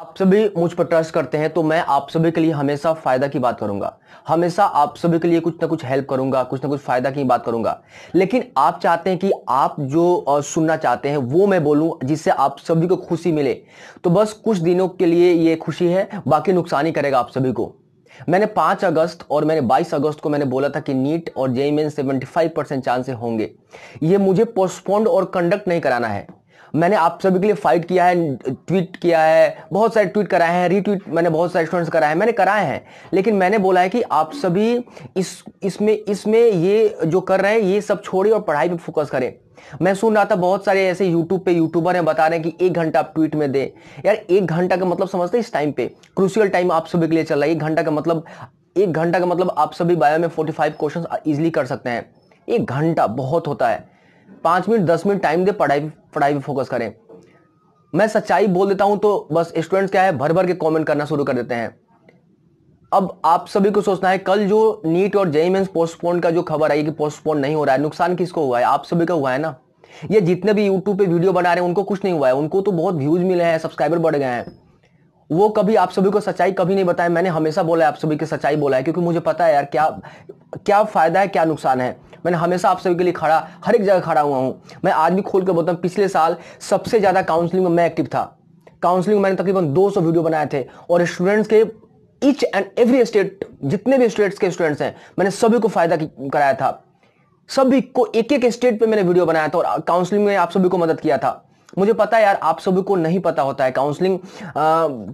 आप सभी मुझ पर ट्रस्ट करते हैं तो मैं आप सभी के लिए हमेशा फ़ायदा की बात करूंगा हमेशा आप सभी के लिए कुछ ना कुछ हेल्प करूंगा कुछ ना कुछ फ़ायदा की बात करूंगा लेकिन आप चाहते हैं कि आप जो सुनना चाहते हैं वो मैं बोलूं जिससे आप सभी को खुशी मिले तो बस कुछ दिनों के लिए ये खुशी है बाकी नुकसान ही करेगा आप सभी को मैंने पांच अगस्त और मैंने बाईस अगस्त को मैंने बोला था कि नीट और JEE Main seventy five percent chances होंगे ये मुझे पोस्टपोन्ड और कंडक्ट नहीं कराना है मैंने आप सभी के लिए फाइट किया है ट्वीट किया है बहुत सारे ट्वीट कराए हैं रीट्वीट मैंने बहुत सारे स्टूडेंट्स कराए हैं मैंने कराए हैं लेकिन मैंने बोला है कि आप सभी इस इसमें इसमें ये जो कर रहे हैं ये सब छोड़ें और पढ़ाई पर फोकस करें मैं सुन रहा था बहुत सारे ऐसे यूट्यूब पे यूट्यूबर हैं बता रहे हैं कि एक घंटा आप ट्वीट में दें यार एक घंटा का मतलब समझते इस टाइम पे क्रूशियल टाइम आप सभी के लिए चल रहा है एक घंटा का मतलब एक घंटा का मतलब आप सभी बायो में फाइव क्वेश्चन ईजिली कर सकते हैं एक घंटा बहुत होता है पांच मिनट दस मिनट टाइम दे पढ़ाई पढ़ाई पे फोकस करें मैं सच्चाई बोल देता हूं तो बस स्टूडेंट्स क्या है भर भर के कमेंट करना शुरू कर देते हैं अब आप सभी को सोचना है कल जो नीट और जेई मेन्स पोस्टपोन का जो खबर आई कि पोस्टपोन नहीं हो रहा है नुकसान किसको हुआ है आप सभी का हुआ है ना ये जितने भी यूट्यूब पे वीडियो बना रहे हैं उनको कुछ नहीं हुआ है उनको तो बहुत व्यूज मिले हैं सब्सक्राइबर बढ़ गए हैं वो कभी आप सभी को सच्चाई कभी नहीं बताया मैंने हमेशा बोला है आप सभी की सच्चाई बोला है क्योंकि मुझे पता है यार क्या क्या फ़ायदा है क्या नुकसान है मैंने हमेशा आप सभी के लिए खड़ा हर एक जगह खड़ा हुआ हूँ मैं आज भी खोल कर बोलता हूँ पिछले साल सबसे ज़्यादा काउंसलिंग में मैं एक्टिव था काउंसलिंग मैंने तकरीबन 200 वीडियो बनाए थे और स्टूडेंट्स के ईच एंड एवरी स्टेट जितने भी स्टेट्स के स्टूडेंट्स हैं मैंने सभी को फ़ायदा कराया था सभी को एक एक स्टेट पे मैंने वीडियो बनाया था और काउंसलिंग में आप सभी को मदद किया था मुझे पता है यार आप सभी को नहीं पता होता है काउंसलिंग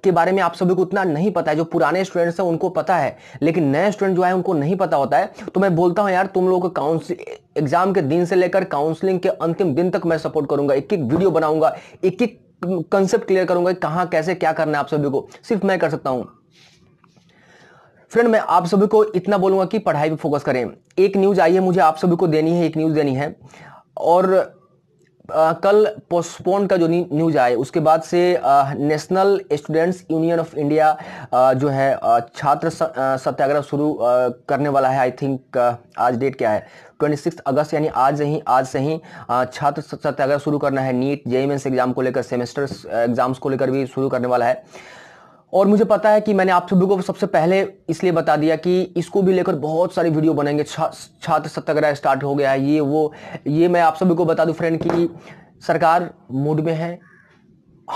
के बारे में आप सभी को उतना नहीं पता है जो पुराने स्टूडेंट्स हैं उनको पता है लेकिन नए स्टूडेंट जो है उनको नहीं पता होता है तो मैं बोलता हूँ यार तुम लोग को काउंसिल एग्जाम के दिन से लेकर काउंसलिंग के अंतिम दिन तक मैं सपोर्ट करूंगा एक एक वीडियो बनाऊंगा एक एक कंसेप्ट क्लियर करूंगा कहाँ कैसे क्या करना है आप सभी को सिर्फ मैं कर सकता हूँ फ्रेंड मैं आप सभी को इतना बोलूंगा कि पढ़ाई पे फोकस करें एक न्यूज आई है मुझे आप सभी को देनी है एक न्यूज देनी है और आ, कल पोस्टपोन का जो न्यूज आए उसके बाद से uh, National Students Union of India uh, जो है छात्र सत्याग्रह शुरू करने वाला है आई थिंक आज डेट क्या है ट्वेंटी सिक्स अगस्त यानी आज ही आज से ही छात्र सत्याग्रह शुरू करना है नीट जेईमेंस एग्जाम को लेकर सेमेस्टर एग्जाम्स को लेकर भी शुरू करने वाला है और मुझे पता है कि मैंने आप सभी को सबसे पहले इसलिए बता दिया कि इसको भी लेकर बहुत सारी वीडियो बनेंगे छा, छात्र सत्याग्रह स्टार्ट हो गया है ये वो ये मैं आप सभी को बता दूं फ्रेंड कि सरकार मूड में है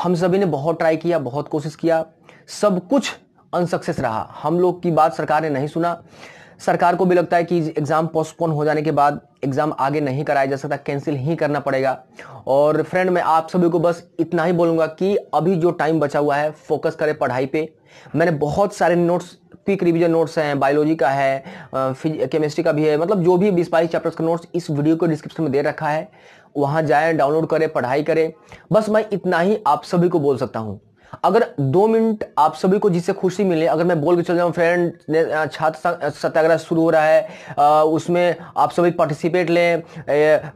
हम सभी ने बहुत ट्राई किया बहुत कोशिश किया सब कुछ अनसक्सेस रहा हम लोग की बात सरकार ने नहीं सुना सरकार को भी लगता है कि एग्ज़ाम पोस्टपोन हो जाने के बाद एग्ज़ाम आगे नहीं कराया जा सकता कैंसिल ही करना पड़ेगा और फ्रेंड मैं आप सभी को बस इतना ही बोलूँगा कि अभी जो टाइम बचा हुआ है फोकस करें पढ़ाई पे मैंने बहुत सारे नोट्स क्विक रिवीजन नोट्स हैं बायोलॉजी का है केमिस्ट्री का भी है मतलब जो भी बीस बाईस चैप्टर्स का नोट्स इस वीडियो को डिस्क्रिप्शन में दे रखा है वहाँ जाएँ डाउनलोड करें पढ़ाई करें बस मैं इतना ही आप सभी को बोल सकता हूँ अगर दो मिनट आप सभी को जिससे खुशी मिले अगर मैं बोल के चल जाऊँ फ्रेंड छात्र सत्याग्रह शुरू हो रहा है आ, उसमें आप सभी पार्टिसिपेट लें ए,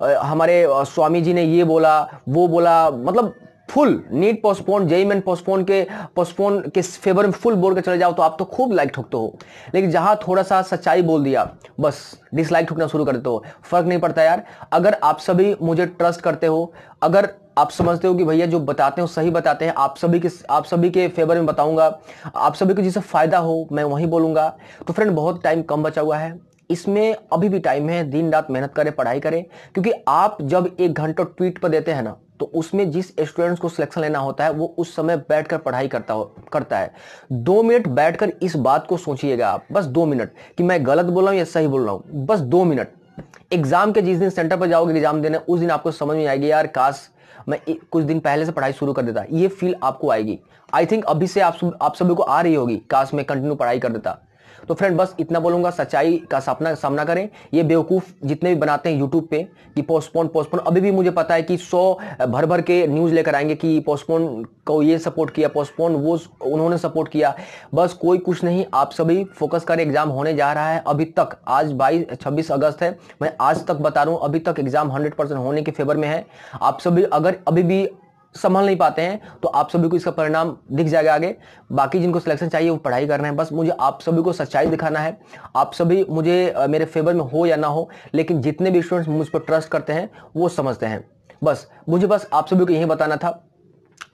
ए, हमारे स्वामी जी ने ये बोला वो बोला मतलब full NEET postpone JEE Main postpone के पोस्टपोन के फेवर में फुल बोल के चले जाओ तो आप तो खूब लाइक ठोकते हो लेकिन जहां थोड़ा सा सच्चाई बोल दिया बस डिसलाइक ठोकना शुरू कर देते हो फर्क नहीं पड़ता यार अगर आप सभी मुझे ट्रस्ट करते हो अगर आप समझते हो कि भैया जो बताते हो सही बताते हैं आप सभी के आप सभी के फेवर में बताऊंगा आप सभी को जिसे फ़ायदा हो मैं वहीं बोलूंगा तो फ्रेंड बहुत टाइम कम बचा हुआ है इसमें अभी भी टाइम है दिन रात मेहनत करें पढ़ाई करें क्योंकि आप जब एक घंटा ट्वीट पर देते हैं ना तो उसमें जिस स्टूडेंट्स को सिलेक्शन लेना होता है वो उस समय बैठकर पढ़ाई करता हो करता है दो मिनट बैठकर इस बात को सोचिएगा आप बस दो मिनट कि मैं गलत बोल रहा हूँ या सही बोल रहा हूँ बस दो मिनट एग्जाम के जिस दिन सेंटर पर जाओगे एग्जाम देने उस दिन आपको समझ में आएगी यार काश मैं कुछ दिन पहले से पढ़ाई शुरू कर देता ये फील आपको आएगी आई थिंक अभी से आप आप सभी को आ रही होगी काश मैं कंटिन्यू पढ़ाई कर देता तो फ्रेंड बस इतना बोलूंगा सच्चाई का सपना सामना करें ये बेवकूफ़ जितने भी बनाते हैं यूट्यूब पे कि पोस्टपोन पोस्टपोन अभी भी मुझे पता है कि सौ भर भर के न्यूज़ लेकर आएंगे कि पोस्टपोन को ये सपोर्ट किया पोस्टपोन वो उन्होंने सपोर्ट किया बस कोई कुछ नहीं आप सभी फोकस करें एग्ज़ाम होने जा रहा है अभी तक आज बाईस छब्बीस अगस्त है मैं आज तक बता रहा हूँ अभी तक एग्ज़ाम हंड्रेड होने के फेवर में है आप सभी अगर अभी भी संभाल नहीं पाते हैं तो आप सभी को इसका परिणाम दिख जाएगा आगे बाकी जिनको सिलेक्शन चाहिए वो पढ़ाई कर रहे हैं बस मुझे आप सभी को सच्चाई दिखाना है आप सभी मुझे मेरे फेवर में हो या ना हो लेकिन जितने भी स्टूडेंट्स मुझ पर ट्रस्ट करते हैं वो समझते हैं बस मुझे बस आप सभी को यही बताना था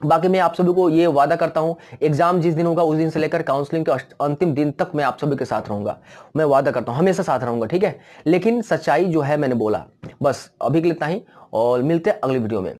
बाकी मैं आप सभी को ये वादा करता हूँ एग्जाम जिस दिन होगा उस दिन से लेकर काउंसलिंग के अंतिम दिन तक मैं आप सभी के साथ रहूंगा मैं वादा करता हूँ हमेशा साथ रहूंगा ठीक है लेकिन सच्चाई जो है मैंने बोला बस अभी के लिए इतना ही और मिलते हैं अगली वीडियो में